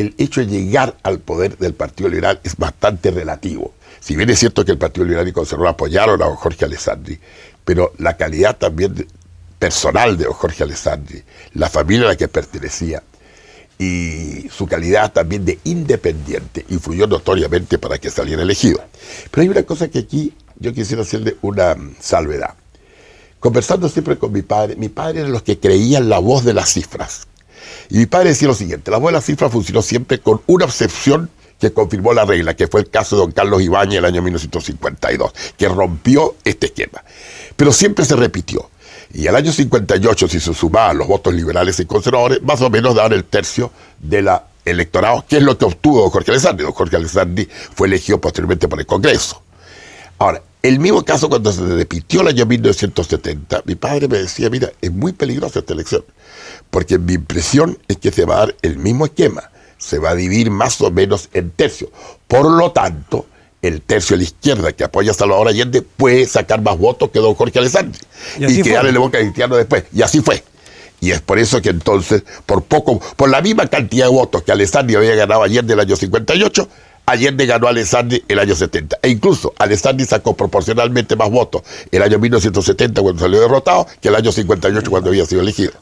el hecho de llegar al poder del Partido Liberal es bastante relativo. Si bien es cierto que el Partido Liberal y Conservador apoyaron a Jorge Alessandri, pero la calidad también personal de Jorge Alessandri, la familia a la que pertenecía y su calidad también de independiente influyó notoriamente para que saliera elegido. Pero hay una cosa que aquí yo quisiera hacerle una mm, salvedad. Conversando siempre con mi padre, mi padre era los que creían la voz de las cifras. Y mi padre decía lo siguiente, la buena cifra funcionó siempre con una excepción que confirmó la regla, que fue el caso de don Carlos Ibáñez el año 1952, que rompió este esquema. Pero siempre se repitió. Y al año 58, si se sumaban los votos liberales y conservadores, más o menos daban el tercio de la electorado, que es lo que obtuvo Jorge Alessandri. Don Jorge Alessandri fue elegido posteriormente por el Congreso. Ahora, el mismo caso cuando se repitió el año 1970, mi padre me decía, mira, es muy peligrosa esta elección, porque mi impresión es que se va a dar el mismo esquema, se va a dividir más o menos en tercios. Por lo tanto, el tercio de la izquierda que apoya a Salvador Allende puede sacar más votos que don Jorge Alessandri y, que en la boca a Cristiano después. Y así fue. Y es por eso que entonces, por poco, por la misma cantidad de votos que Alessandri había ganado ayer del año 58, Allende ganó a Alessandri el año 70. E incluso Alessandri sacó proporcionalmente más votos el año 1970 cuando salió derrotado que el año 58 cuando había sido elegido.